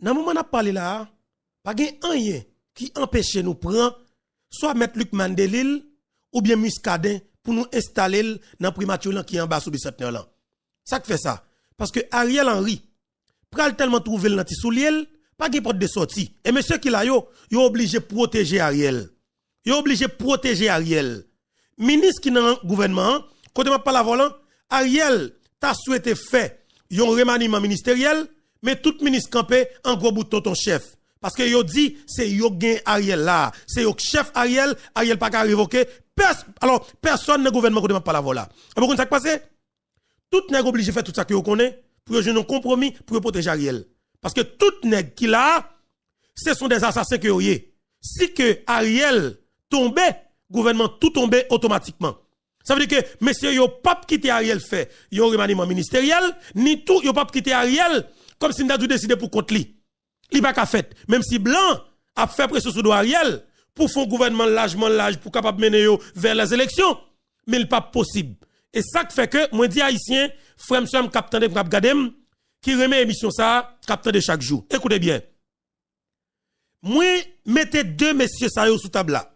dans le moment où il parlé là, pas rien qui empêche nous prendre soit mettre Luc Mandelil ou bien Muscadin pour nous installer dans primature qui est en bas sous le là. Ça fait ça parce que Ariel Henry pral tellement trouvé dans souliel pas de porte de sortie et monsieur qui là yo yo obligé protéger Ariel. est obligé protéger Ariel. Ministre qui dans gouvernement quand m'a pas volant Ariel a souhaité faire un remaniement ministériel mais tout ministre campé en gros bouton ton chef. Parce que yo dit, c'est yo Ariel là. C'est yo chef Ariel, Ariel pas qu'à révoquer. Alors, personne ne gouvernement ne pas la voilà. Et vous ça qui passe? Tout nèg obligé faire tout ça que vous connaissez pour jouer un compromis pour protéger Ariel. Parce que tout nèg qui là, ce sont des assassins que vous Si que Ariel tombait, gouvernement tout tombait automatiquement. Ça veut dire que, Monsieur yo pas quitter Ariel fait, yo remaniement ministériel, ni tout, yo pas quitter Ariel, comme si Ndadou dû décider pour contre lui. Il pas qu'à faire. Même si Blanc a fait pression sur Ariel pour faire un gouvernement largement large pour capable mener vers les élections. Mais il n'est pas possible. Et ça fait que, moi dis haïtien, frère, monsieur, capitaine de Gadem, qui remet émission ça, capitaine de chaque jour. Écoutez bien. Moi, mettez deux messieurs ça sous table là.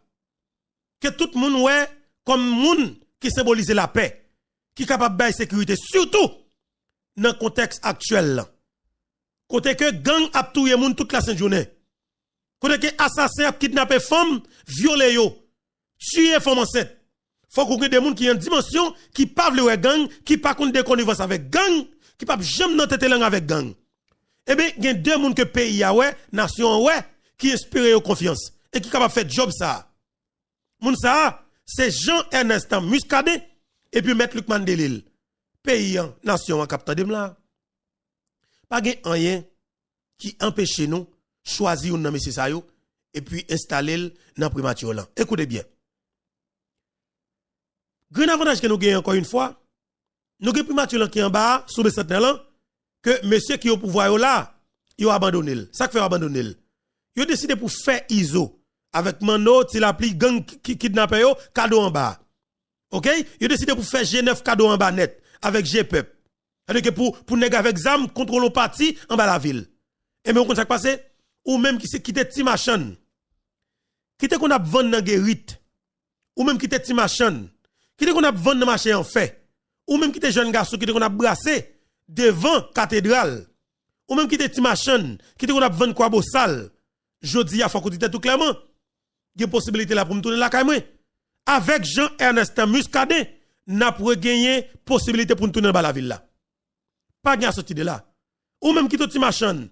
Que tout le monde ouais, comme monde qui symbolise la paix, qui est capable de la sécurité, surtout dans le contexte actuel là. Côté que gang a tué moun toute la sainte journée. Côté que assassin a kidnappé femme, violé yo, tué femme enceinte. Faut qu'on des gens qui ont une dimension, qui parlent le gang, qui pas contre des connivences avec gang, qui pas jamais dans tête langue avec gang. Eh bien, il y a deux gens que pays a ouais, nation ouais, qui inspirent confiance et qui capable faire job ça. Moun ça, c'est Jean-Ernest Muscadet et puis Maître Luc Mandelil. Pays, nation, capteur de là. Pas rien qui empêche nous choisir un monsieur ça et puis installer dans primature là. Écoutez bien. Grand avantage que nous gagnons encore une fois, nous avons primature qui est en bas, sous le là, que monsieur qui ont au pouvoir là, il a abandonné. Ça fait abandonner. Il a décidé pour faire ISO avec Mano, Tilapli, gang qui kidnappé, cadeau en bas. OK? Il a décidé pour faire G9 cadeau en bas net avec GPEP cest que pour, pour avec zam, contrôle parti en bas la ville. Et mais, on ça passé, ou même qui se quitte ti machin, qui te qu'on a vendre dans guérite, ou même qui te ti machin, qui te qu'on a vendre dans marché en fait, ou même qui te jeune garçon qui te qu'on a brassé devant cathédrale, ou même qui te ti machin, qui te qu'on a vendre quoi beau sale, jodi a faut dit tout clairement, il y a possibilité là pour me tourner la caille Avec Jean-Ernest Muscadet, n'a pour gagner possibilité pour nous tourner dans la ville là pas gain sorti de là. Ou même qui t'oti machin,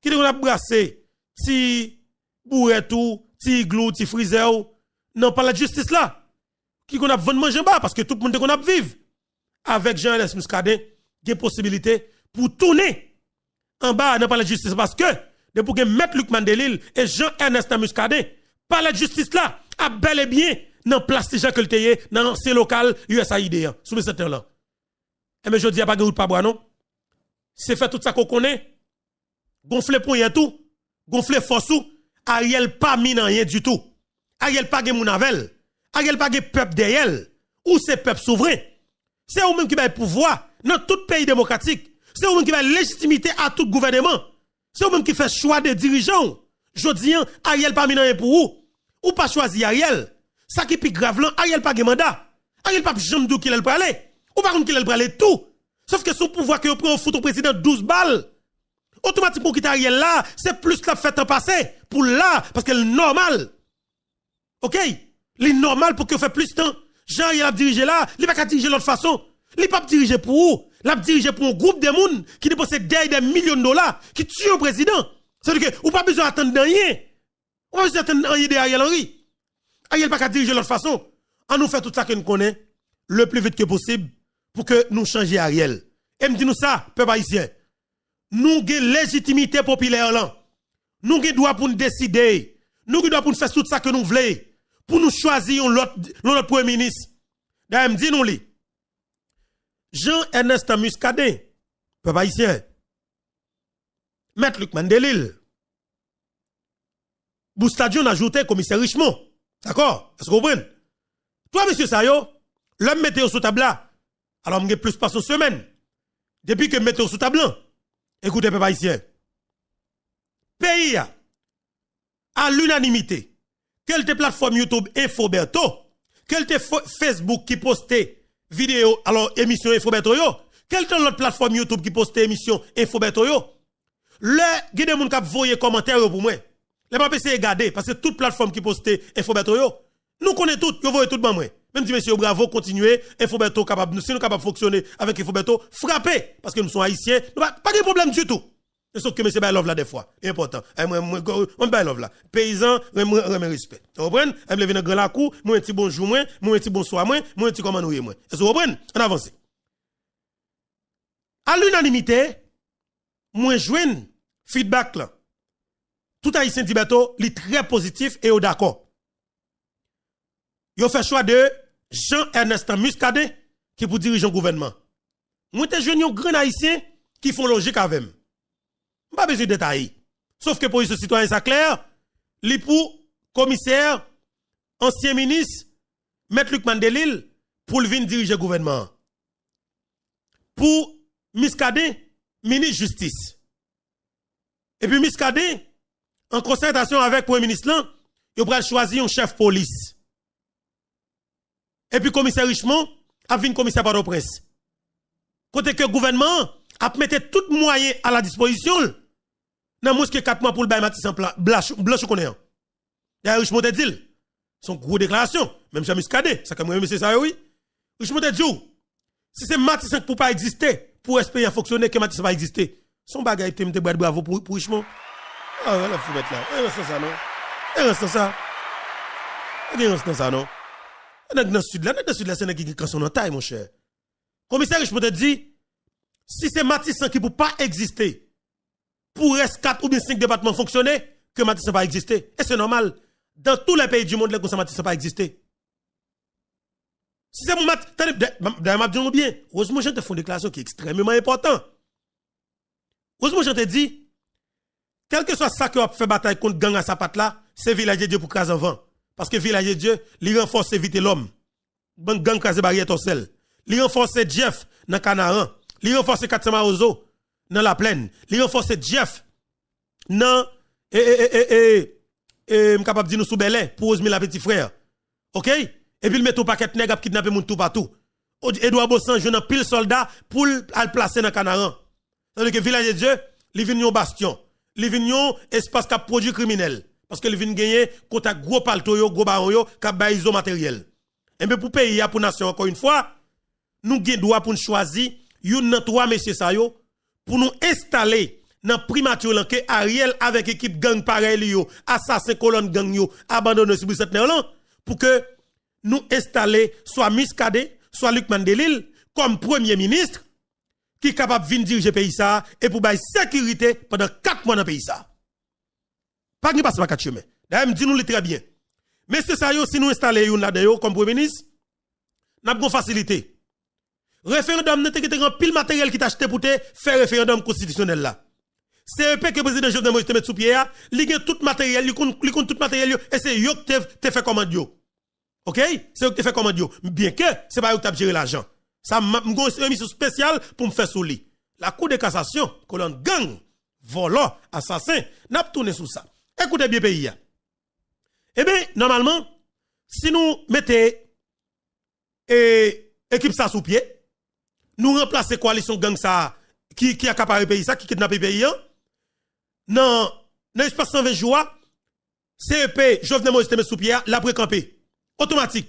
qui te brasser, ti t'y tout, ti glou, ti freezer, non pas la justice là. Qui qu'on a vendre manger bas parce que tout le monde qu'on a vivre avec Jean-Ernest Muscadet, il y a possibilité pour tourner en bas pas la justice parce que de pour mettre Luc Mandelil et Jean-Ernest Muscadet, pas la justice là, a bel et bien dans place déjà que le dans ces local USAID, sous le secteur là. Et eh mais je dis, a pas de route pas bois, non? c'est fait tout ça qu'on connaît. Gonfler pour rien tout. Gonfler force Ariel pas mine rien du tout. Ariel pas gen mounavel. Ariel pas gen peuple d'Ariel Ou c'est peuple souverain. C'est eux même qui le pouvoir dans tout pays démocratique. C'est eux même qui la légitimité à tout gouvernement. C'est eux même qui fait choix de dirigeants. dit, Ariel pas mine rien pour vous. Ou pas choisi Ariel. Ça qui est grave là, Ariel pas gen mandat. Ariel pas jamais d'où qu'il est aller. Ou par contre qu'il est aller tout. Sauf que son pouvoir que vous prenez au foot au président 12 balles, automatiquement quitte Ariel là, c'est plus la fête en passé pour là, parce que est normal... OK? Il normal pour que fait plus de temps. Jean, il a dirigé là, il n'a pas diriger l'autre façon. Il pas diriger pour où Il a dirigé pour un groupe de monde qui dépense des millions de dollars, qui tue le président. C'est-à-dire que vous pas besoin d'attendre rien. Vous pas besoin d'attendre rien de Ariel Henry. Ariel pas qu'à diriger l'autre façon. On nous fait tout ça que nous connaissons le plus vite que possible pour que nous changions Ariel. Et me dit nous ça, peuple haïtien. Nous avons légitimité populaire là. Nous avons droit pour nous décider. Nous avons droit pour nous faire tout ça que nous voulons. Pour nous choisir notre premier ministre. D'ailleurs, me dit nous li. Jean-Ernest Muscadet, peuple haïtien. Maître Luc Mandelil. Boustadion ajouté commissaire Richemont. D'accord? Est-ce que vous comprenez? Toi, monsieur Sayo, l'homme mettez au sous table là. Alors, je plus passe une semaine Depuis que mettez sous table. Écoutez, peuple haïtien. Pays à l'unanimité. Quelle est plateforme YouTube Infoberto? Quelle est Facebook qui poste vidéo, alors émission Infoberto yo? Quelle est l'autre plateforme YouTube qui poste émission Infoberto yo? Le, guide de moun kap voye commentaire pour moi. Le papa essayer regarder parce que toute plateformes qui poste Infoberto yo, nous connaissons tout, yo voye tout moi. Même si monsieur bravo, continuez, capable, si nous capables de fonctionner avec Infoberto, frappez, parce que nous sommes haïtiens, pas, de problème du tout. sauf que monsieur Bailov là des fois, important. Eh, on Bailov là, paysan, on respect. Vous comprenez? Je vais eh, dans grand la cour, moi un petit bonjour moi, un petit bonsoir moi, un petit comment nous moi. est vous comprenez? On avance. À l'unanimité, moi joine feedback là. Tout haïtien bientôt, il est très positif et au d'accord. Il a fait choix de Jean-Ernest Muscadet qui pour diriger le gouvernement. je suis un grand haïtien qui font logique avec Pas besoin de détails. Sauf que pour les citoyens, ça clair, les commissaire, ancien ministre, M. Luc Mandelil, pour le vin, diriger le gouvernement. Pour Muscadet, ministre justice. Et puis Muscadet, en concertation avec le Premier ministre, il a choisi un chef police et puis commissaire Richemont a vu le commissaire par presse. Côté que le gouvernement a mis tout moyen à la disposition, dans mousse que 4 mois pour le bail Matisse en blanche Il y a Richemont te dit, son gros déclaration, même mis Cadet, ça comme même c'est ça, oui. Richemont a dit, si c'est Matisse peut pas exister, pour espérer fonctionner, que Matisse va exister, son bagage était de bravo pour, pour Richemont. Ah, voilà, faut mettre là. Et ça, ça, non. Et ça, ça. Et ça, ça, non. Dans le sud, là, dans le sud, là, c'est un qui son taille, mon cher. Commissaire, je peux te dire, si c'est Matisse qui ne peut pas exister, pour ce 4 ou bien 5 départements fonctionner, que Matissan pas exister. Et c'est normal. Dans tous les pays du monde, là, ne ça, pas exister. Si c'est mon mat, d'ailleurs, je bien, heureusement, je te fais une déclaration qui est extrêmement importante. Heureusement, je te dis, quel que soit ça que vous fait bataille contre gang à sa patte là, c'est village de Dieu pour craser en parce que village de Dieu, il renforce vite l'homme. Bon gang barrière seul. Il renforce Jeff dans Canaran. Il renforce Katsama Ozo dans la plaine. Il renforce Jeff dans et et et et capable de nous pour Osmi la petit frère. OK Et puis il met tout paquet nèg a kidnapper moun tout partout. Edouard Bossan n'ai pas pile soldat pour le placer dans Canaran. C'est-à-dire que village de Dieu, il vient bastion. Il vient espace qui produit criminel parce que le vin gagner kota gros palto yo, gros baron yo, kap ba matériel. Et eh bien pour pays pour nation encore une fois, nous avons droit pour choisir yon nan trois messieurs sa yo pour nous installer dans primature lan Ariel avec équipe gang pareil yo, assassin colonne gang yo, abandonné sur président là pour que nous installer soit Miskade, soit Luc Mandelil comme premier ministre qui est capable de diriger pays ça et pour la sécurité pendant quatre mois dans le pays ça. Pas de passer pas quatre chemins. D'ailleurs, me dit nous le très bien. Mais c'est ça, si nous installons là-dedans comme Premier ministre, nous avons facilité. Référendum, n'était avons un pile matériel qui t'a acheté pour faire référendum constitutionnel là. C'est que le président Jovenel Moïse te met sous pied, hein. il a tout matériel, il a tout matériel, et c'est eux qui te fait commande. Ok? C'est eux qui te fait commande. Bien que, c'est pas eux qui t'a géré l'argent. Ça m'a une émission spéciale pour me faire sous La Cour de cassation, colonne gang, volant, assassin, n'a pas tourné sous ça. Écoutez bien pays. Eh bien, normalement, si nous mettons l'équipe eh, ça sous pied, nous la coalition gang ça qui qui le pays ça qui kidnappe pays hein. dans l'espace 120 jours CEP Jovenel Moïse sous pied la campé, automatique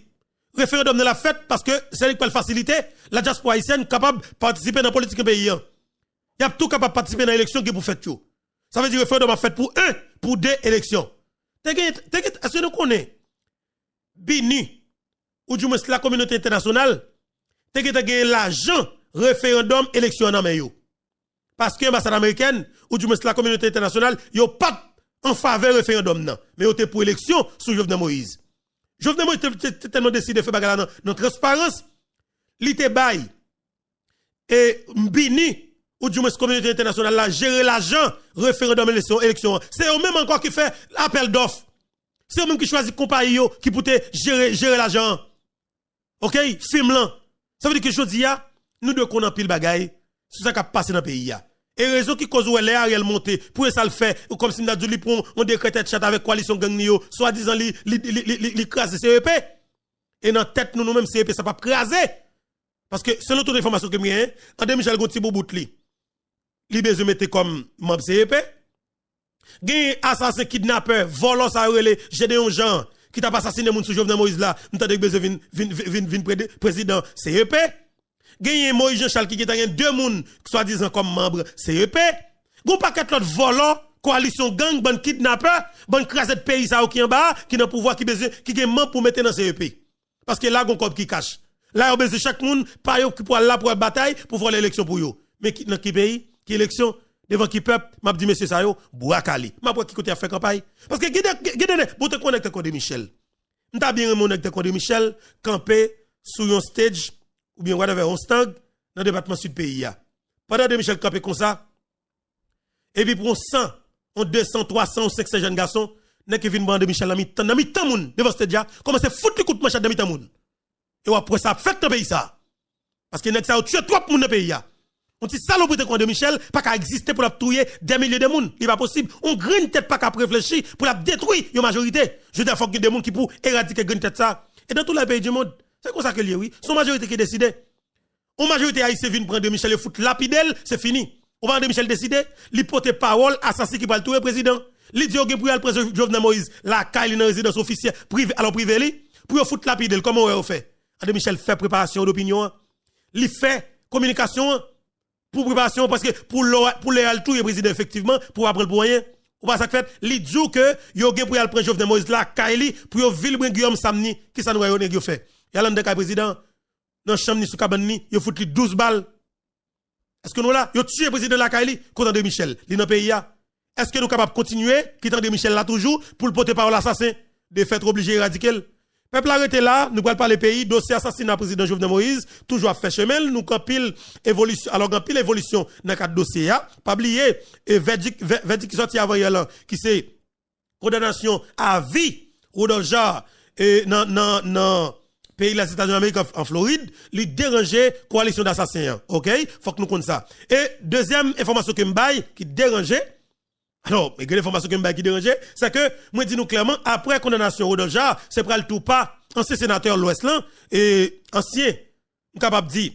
référendum de la fête parce que c'est peut faciliter la diaspora haïtienne capable de participer dans la politique pays il hein. y a tout capable de participer dans l'élection qui est pour fête ça veut dire référendum a fait pour un pour deux élections. est-ce que nous connaissons Bini, ou du moins la communauté internationale, t'inquiète, gagné l'agent référendum élection en yo. Parce que l'ambassade américaine, ou du moins la communauté internationale, yo pas en faveur référendum non, mais yo te pour élection sous Jovenel Moïse. Jovenel Moïse te tellement décidé de faire bagarre dans transparence, lité te bail et Bini ou du moins communauté internationale là, gérer l'argent, référendum, élection, élection. C'est eux-mêmes encore qui fait l'appel d'offres. C'est eux-mêmes qui choisissent compagnie qui peut gérer, gérer l'argent. OK? Film là. Ça veut dire que je dis, nous deux qu'on pile bagaille, c'est ça qui a passé dans le pays. Et raison qui cause où elle est Ariel monté, pour ça le fait, ou comme si nous avons dit, on décrète de chat avec coalition gang soit disant, li le CEP. Et dans la tête nous, nous-mêmes, CEP, ça pas craser. Parce que selon toutes les informations que j'ai, André Michel de li besoin mettre comme membre CEP. Gen assassin kidnappeur, volant ça relé, un Jean qui t'a assassiné mon sous Jovenel Moïse là, nous avons besoin vin vin vin président CEP. Gen Moïse Jean Charles qui est deux moun soi-disant comme membre CEP. Gon paquet l'autre volant coalition gang bon kidnappeur, bon de pays ça qui en bas, qui n'a pouvoir qui besoin qui gen membre pour mettre dans CEP. Parce que là gon cop qui cache. Là, on besoin chaque monde, pas qui pour la pour bataille pour voler l'élection pour yo. Mais qui dans qui pays? qui élection, devant qui peuple, m'a dit monsieur ça Bouakali. M'a pas qui côté à faire campagne parce que vous avez pour te connecter de Michel. M'ta bien mon connecte de Michel camper sur un stage ou bien whatever on stand dans le département sud pays Pendant que Michel camper comme ça et puis pour 100, on 200, 300, 500 jeunes garçons Nè qui de Michel Lamitan, tant moun, devant ce stage. comment c'est foutre le coup de manche de tant moun. Et après ça, fait le pays ça. Parce que nèg ça a tué trois monde. dans le pays on dit saloperie de de Michel, pas qu'à exister pour la tuer des milliers de monde. Il n'est pas possible. On grine tête pas qu'à réfléchir pour la détruire la majorité. Je dis, il faut que des monde qui pour éradiquer grine tête ça. Et dans tous les pays du monde, c'est comme ça que lié, oui. Son majorité qui décide. Une majorité haïtienne vient prendre de Michel et foutre lapidel, c'est fini. Au va de Michel décider. l'hypothèse parole, assassin qui va le tuer président. dit que pour le président Jovenel Moïse, la caille dans résidence officielle, privé, alors privé. li, pour foutre lapidel, comment on fait? André Michel fait préparation d'opinion, hein. il fait communication, hein pour préparation, parce que pour le tout, il est président effectivement, pour après le moyen. Ou pas ça fait, il dit que yo gen pour aller prendre Jovenel Moïse là, Kaili, e pour yo ville bring Guillaume Samni, qui ça nous a yon fait. a de e président, dans chambre ni sous cabane ni, yo fout 12 balles. Est-ce que nous là, yo tué président la Kaili, e contre de Michel, li dans pays Est-ce que nous capables de continuer, quittant de Michel là toujours, pour le porter par l'assassin, de fait obligé radical Peuple arrêté là, nous pas parler pays, dossier assassinat président Jovenel Moïse, toujours à faire chemin, nous compile évolution, alors compile évolution dans quatre dossiers, hein. pas oublier, et verdict, verdict qui sorti avant hier là, qui c'est condamnation à vie, Rodolja, et dans, dans, pays de États-Unis d'Amérique en Floride, lui dérangeait coalition d'assassins, hein. ok? Faut que nous compte ça. Et deuxième information que m'baille, qui dérangeait, alors, mais que l'information que qui dérange, c'est que, moi, dis nous clairement, après condamnation Rodonja, c'est pas le tout pas, ancien sénateur l'Ouest, et ancien, capable de dire,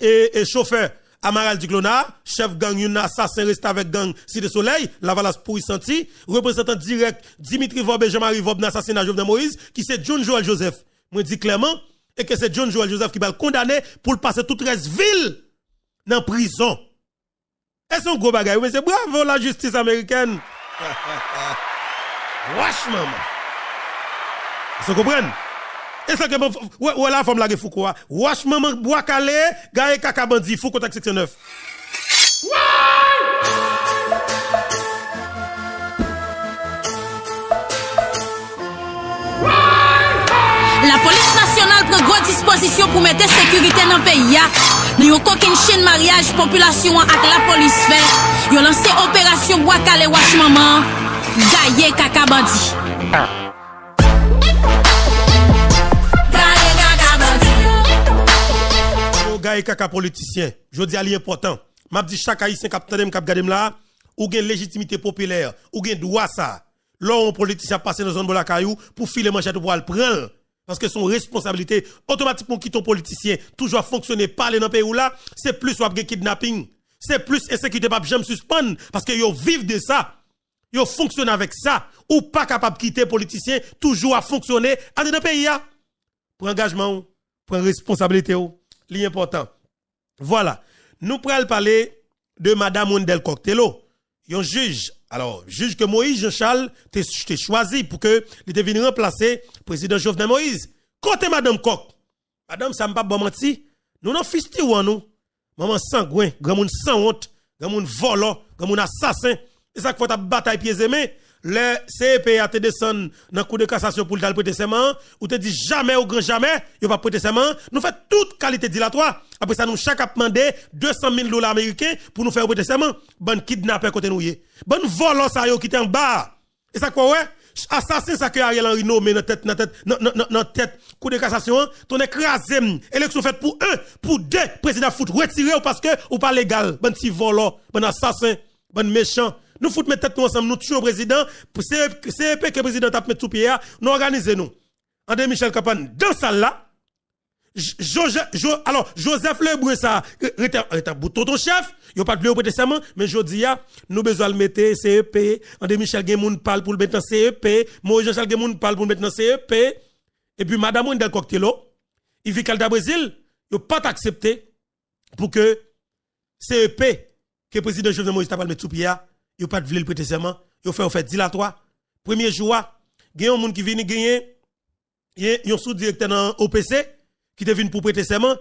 et, chauffeur, Amaral Diglona, chef gang yon assassin reste avec gang Cité Soleil, la valasse pour senti, représentant direct Dimitri Vob et Jean-Marie Vob dans Jovenel Moïse, qui c'est John Joel Joseph. Moi dis clairement, et que c'est John Joel Joseph qui va le condamner pour passer toute la ville dans prison. C'est un gros bagage, mais c'est bravo la justice américaine. Wesh, maman. Vous comprenez? Et ça que ouais la femme la quoi. Hein? Wesh, maman, bois calé, gagne caca bandit, fou contact section 9. La police nationale prend grande disposition pour mettre sécurité dans le pays. Hein? Yo koken chen mariage populasyon ak la polisfer, yo lanse operasyon wakale wach maman, gaye kaka bandi. Gaye kaka politisyen, jodi a li important, mabdi chakayisen kap tadem kap gadem la, ou gen legitimite popiler, ou gen douasa, lon pou politisyen pase nan zon bolakayou pou file manjate pou alpran. Parce que son responsabilité, automatiquement, quitte ton politicien, toujours fonctionner, parler dans le pays où là, c'est plus ou kidnapping. C'est plus insécurité, pas jamais suspendre. Parce que yo vivent de ça. Yo fonctionne avec ça. Ou pas capable de quitter politicien, toujours à fonctionner, à dans le pays. Pour engagement, pour responsabilité, l'important. Voilà. Nous prenons parler de Madame Wendel Coctello un juge. Alors, juge que Moïse Jean-Charles t'a choisi pour que il devienne remplacé président Jovenel Moïse. Côté Madame Koch, Madame, ça m'a pas menti. Nous n'en fisti ou nous. Maman sangouin, grand monde sans honte, grand monde volant, grand monde assassin. C'est ça qu'il faut ta bataille pieds aimés les CPA te descendent dans le coup de cassation pour le prêter serment, ou te dis jamais au grand jamais, il pas prêter nous fait toute qualité dilatoire. Après ça, nous chaque a 200 000 dollars américains pour nous faire prêter Bonne Bon kidnapper côté nous y. Bon volant ça qui est en bas. Et ça quoi ouais? Assassin ça que Ariel Henry nommé dans tête, dans tête, dans tête, coup de cassation, hein. ton écrasé, hum, élection faite pour un, pour deux, président foot retiré ou parce que ou pas légal. Bon petit volant, bon assassin, bon méchant nous foutons mes tête ensemble, nous tuons le président, c'est e que le président a mettre sous pied, hein. nous organisons nous. André Michel Capan, dans salle là, alors, Joseph Lebrun, ça, est un bouton ton chef, il n'y a pas de prêter mais je dis, hein, nous besoin de mettre CEP, André Michel Gemoun parle pour le mettre le CEP, Moi, Jean-Charles Gemoun parle pour le mettre le CEP, et puis Madame Wendel Coctello, il vit qu'elle Brésil, il n'a pas accepté pour que CEP, que le président Joseph Moïse t'a pas mettre sous pied, hein yo pas de vle le prêter serment, yo fait fait dilatoire. Premier jour, il ah, y a un monde qui vient gagner Ils sous-directeur dans OPC qui devine pour prêter serment.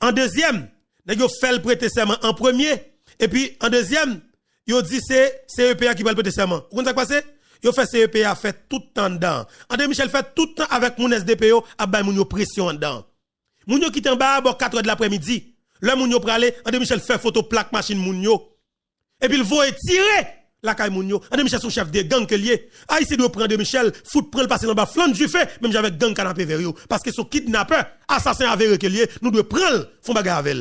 En deuxième, yo fait le prêter serment en premier et puis en deuxième, yo dit c'est CEPA qui va le prêter serment. Vous comprenez ça passé Yo fait CEPA fait tout le temps dedans. André Michel fait tout le temps avec mon SDPO à ah bay ben, moun yo pression dedans. Moun yo qui en bas à 4 h de l'après-midi. Le moun yo pralé, André Michel fait photo plaque machine moun et puis il faut tirer la caille A André Michel son chef de gang que a Ah ici de prendre Michel, foutre, prendre passer dans bas du fait même j'avais gang canapé vers parce que son kidnappeur, assassin avéré que lié, nous devons prendre fond bagarre avec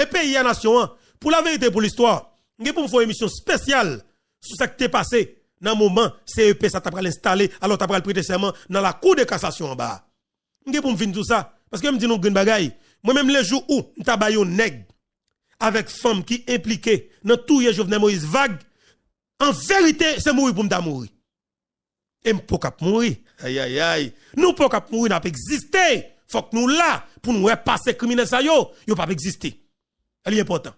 Et pays à nation pour la vérité pour l'histoire. Nous pour faire une émission spéciale sur ce qui t'est passé dans le moment CEP ça t'a installé alors t'a pris prêter serment dans la cour de cassation en bas. Nous pour me tout ça parce que me dit nous une bagaille. Moi même les jours où t'a baillé nèg avec femme qui impliquées dans tout le jeune Moïse vague, en vérité, c'est mourir pour mourir. Et peux kap mourir. Aïe, aïe, aïe. Nous pas mourir, n'a pas existé. Faut que nous là, pour nous repasser criminels. ça yo, yo pas existé. Elle est important.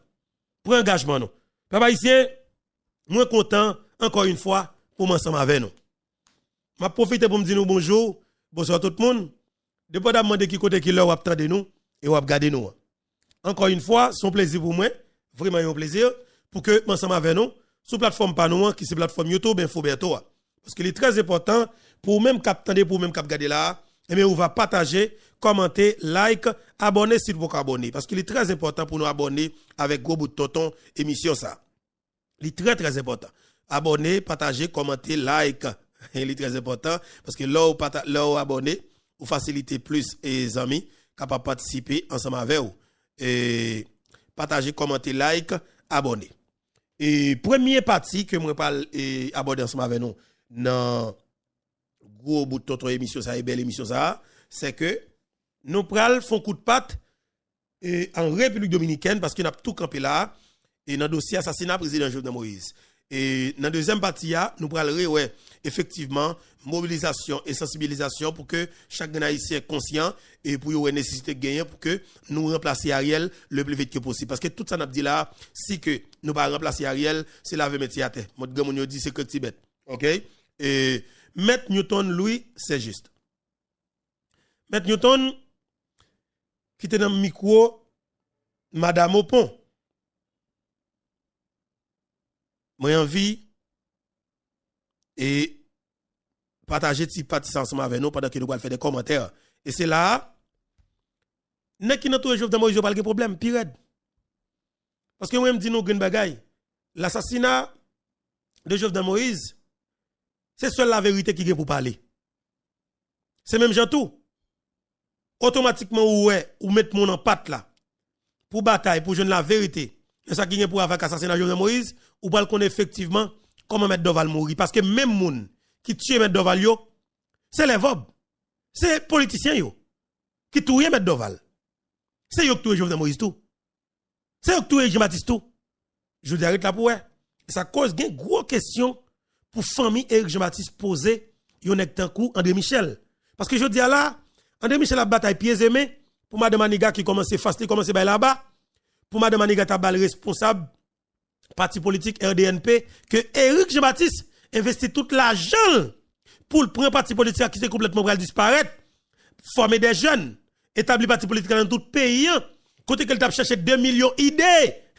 Pour engagement nous. Papa ici, moi content, encore une fois, pour m'ensemble avec nous. M'a profiter pour me dire bonjour, bonsoir tout le monde. pas demander qui côté qui leur ou de nous et ou regarder nous. Hein. Encore une fois, son plaisir pour moi, vraiment un plaisir, pour que ensemble avec nous, sur plateforme panouan qui c'est plateforme YouTube, bientôt. Parce qu'il est très important pour même cap pour même cap là, et eh bien on va partager, commenter, like, abonner si vous abonner. Parce qu'il est très important pour nous abonner avec gros bout de tonton, émission ça. Il est très très important. Abonner, partager, commenter, like. Il est très important parce que là où, là où vous facilitez plus eh, les amis capables participer ensemble avec vous et partager, commenter, like, abonner. Et première partie que je parle et aborder ensemble avec nous dans gros bout de notre émission ça et belle émission ça, c'est que nous pral font coup de patte et en République dominicaine parce qu'on a tout campé là et dans le dossier assassinat président Jovenel Moïse. Et dans la deuxième partie, nous pral ouais effectivement, mobilisation et sensibilisation pour que chaque est conscient et pour y nécessité de gagner pour que nous remplacer Ariel le plus vite que possible. Parce que tout ça, n'a dit là, si que nous pas remplacer Ariel, c'est la métier à terre. Mon gars, dit, c'est que Tibet. OK? Et mettre Newton, lui, c'est juste. M. Newton, qui était dans le micro, Madame Opon. Moi, envie et partagez petit parti ensemble avec nous pendant que nous allons faire des commentaires. Et c'est là, nous qui n'entourons Jovenel Moïse, pas de problème, pire. Parce que moi, je dis nous, l'assassinat de Jovenel Moïse, c'est seule la vérité qui est pour parler. C'est même gens tout. Automatiquement, ouais, ou mettre mon en patte là, pour bataille, pour jeune la vérité. C'est ça qui est pour avoir l'assassinat de Jovenel Moïse, ou pas qu'on effectivement comment mettre Doval mourir. Parce que même moun qui tue M. Doval yo, c'est les vob C'est les politiciens yo. Qui tue M. Doval. C'est yo qui tue Jovenel Moïse tout. C'est yo qui tue Jean-Baptiste tout. Je dis arrête là pour Ça cause une grosse question pour famille Eric Jean-Baptiste poser yon un coup André Michel. Parce que je dis à là, André Michel a bataille pieds aimés pour Madame Maniga qui commence à qui commence à là-bas. Pour Madame Maniga ta balle responsable parti politique RDNP, que Eric jean investit toute l'argent pour le parti politique qui s'est complètement à disparaître, former des jeunes, établir parti politique dans tout pays, côté qu'elle t'a cherché 2 millions d'idées.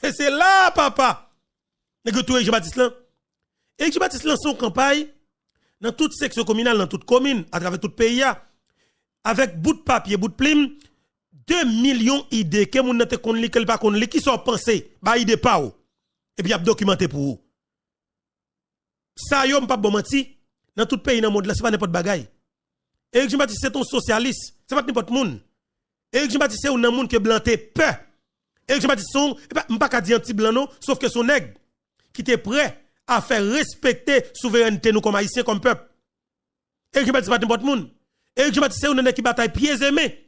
Et c'est là, papa. que tout Eric là. Eric jean son campagne dans toute section communale, dans toute commune, à travers tout le pays, hein. avec bout de papier, bout de plume, 2 millions d'idées que sont pensées, qu'on sont pas qui sont pensées, bah, pas et puis a documenté pour vous. Ça, a pas bon menti. Dans tout pays dans le monde, Ce n'est pas n'importe quoi... Eric Jean-Baptiste, c'est un socialiste. Ce n'est pas n'importe quoi. Eric Jean-Baptiste, c'est un monde qui est blanté peur. Eric Jean-Baptiste, je ne pas dire anti-blanc, sauf que son nègre qui était prêt à faire respecter souveraineté nous comme haïtiens, comme peuple. Eric Jean-Baptiste, c'est pas n'importe monde. Eric Jean-Baptiste, c'est un qui bataille pieds aimés...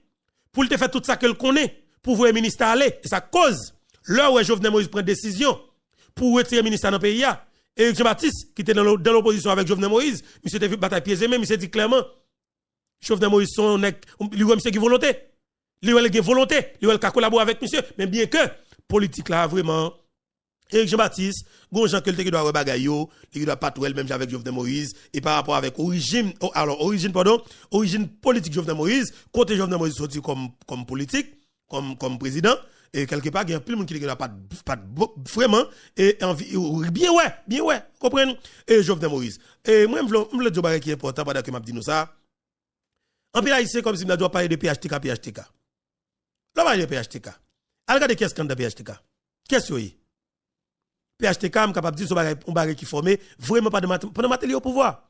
pour te faire tout ça qu'il connaît, pour vous ministre aller. Et sa cause, l'heure où Jovenel Moïse prend décision, pour retirer le ministre dans le pays. Éric Jean-Baptiste, qui était dans l'opposition avec Jovenel Moïse, monsieur était bataille pieds et même, il s'est dit clairement, Jovenel Moïse, son lui, monsieur qui volonté. Lui, il a volonté. Lui, il a collaboré avec monsieur. Mais bien que, politique là, vraiment, Eric Jean-Baptiste, gon Jean il qui doit rebagayo, qui doit patrouiller même avec Jovenel Moïse, et par rapport avec origine, oh, alors, origine, pardon, origine politique Jovenel Moïse, côté Jovenel Moïse sorti comme, comme politique, comme, comme président, et quelque part il y a plein de monde qui n'a pas pas vraiment et envie bien ouais bien ouais comprenez et Jovenel Maurice et moi je veux dire qui est important pendant que m'a dit ça en pays haïtien comme si on doit parler de PHTK PHTK là parler de PHTK regardez qu'est-ce qu'on a PHTK qu'est-ce que PHTK ne capable de dire ce bagage qui formé vraiment pas de pendant matériel au pouvoir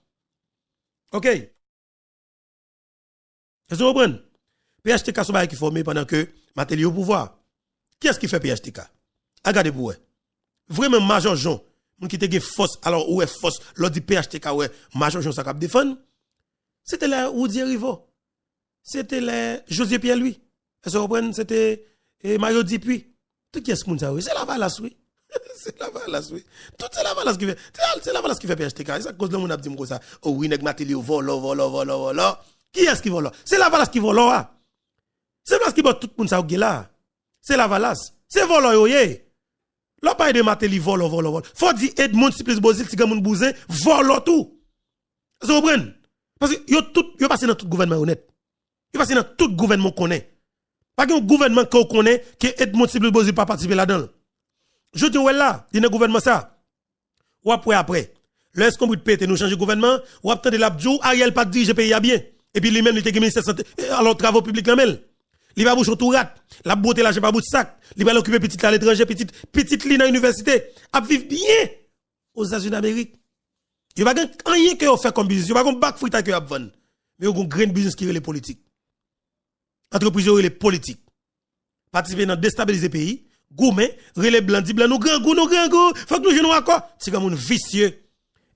OK est-ce que vous comprenez PHTK sont qui formé pendant que matériel au pouvoir. Qui est ce qui fait PHTK Regardez pour Vraiment, Major Jean, qui était force, alors où est force, l'autre PHTK, Major Jean, ça cap défendre. C'était là Woody Rivo. C'était là José Pierre lui. Est-ce que C'était Mario Dipuy. Tout qui est ce qui ça, oui. C'est la valasse, oui. c'est la valasse, oui. Tout c'est la valasse qui fait. C'est la valasse qui fait PHTK. C'est à cause de mon abdim comme ça. Oh oui, nèg volo, volo, volo, volo. Qui est-ce qui vole C'est la valasse qui vole là. Hein? C'est parce qui va tout le monde ça là c'est la valasse. C'est volant, yoye. pas de Matéli vole, vole, vole. Faut dire Edmond, si plus Bozil, si Gamoun Bouzin, vole tout. Vous comprenez? Parce que yo tout, yo passé dans tout gouvernement honnête. Yo passé dans tout gouvernement qu'on connaît. Pas qu'un gouvernement qu'on connaît, que Edmond, si plus pas participer là-dedans. Je dis, ouais, là, il y a un gouvernement ça. Ou après, après. Lorsqu'on peut péter, nous de gouvernement, ou après, de l'abdou, Ariel pas dit, j'ai payé bien. Et puis lui-même, il était ministre de santé, alors travaux publics, la li va bouchon tout rat, la beauté là, j'ai pas bout de sac, li va l'occuper petite à l'étranger, petite, petite li dans l'université, à vivre bien aux États-Unis d'Amérique. Il va a rien que vous fait comme business, il va a pas un bac frita que vous avez mais vous avez un grain business qui est les politiques. Entreprise est les politiques. Participer dans déstabiliser pays, Goumé, relais blanc, dit blanc, nous grand nous grand go, faut que nous jouions encore. C'est comme un vicieux.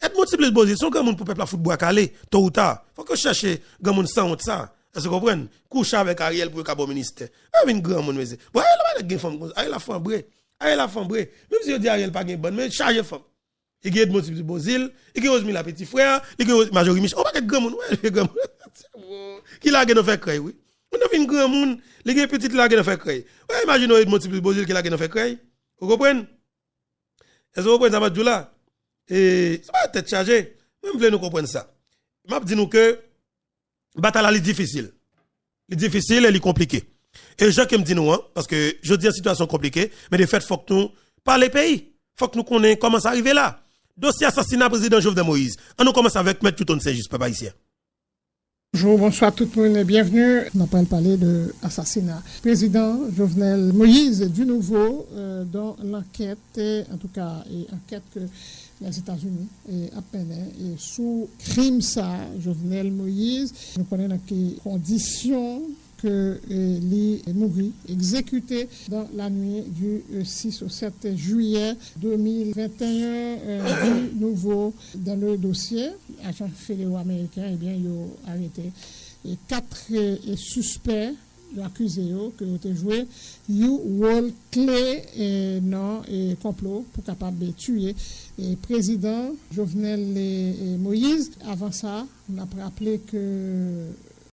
Et multiple c'est plus bon, c'est comme un pour peuple à football à Calais, tôt ou tard. Faut que chercher grand comme sans ça. Est-ce que vous comprenez Couche avec Ariel pour le cabot ministère. Un grand monde, mais c'est. Bon, Ariel, il a femme. Ariel a femme, Ariel a femme, Même si je dis Ariel pas une bonne, mais chargez femme. Il y a Edmond de Bozil, il y a Osmi la frère, il y a Majorie Michel. On oh, va être grand monde, ouais, grand monde. Qui l'a gagné faire créer, oui. On a fait un grand monde, il y a petite l'a gagné faire créer. Ouais, imaginez Edmond de Bozil qui l'a gagné faire créer. Vous comprenez Est-ce que vous comprenez ça, Madjoula Et ça va être chargé. Même vous voulez nous comprendre ça. M'a dit nous que bataille est difficile. Elle difficile, et est compliquée. Et je qui me dis nous, hein, parce que je dis une situation compliquée, mais de fait, faut que nous parlions pays. faut que nous connaissions comment ça arrive là. Dossier assassinat président Jovenel Moïse. On nous commence avec M. Touton saint papa ici. Bonjour, bonsoir tout le monde et bienvenue. On pas parler de l'assassinat Président Jovenel Moïse, du nouveau, euh, dans l'enquête, en tout cas, et enquête que les États-Unis et à peine, Et sous crime ça, Jovenel Moïse, nous connaissons les conditions que eh, les nourri. Exécuté dans la nuit du 6 euh, au 7 juillet 2021 euh, De nouveau dans le dossier. l'agent fédéral américain eh bien, arrêté quatre euh, suspects l'accusé que vous joué, you wall clé eh, non et complot pour capable de tuer le eh, président Jovenel eh, Moïse. Avant ça, on a rappelé que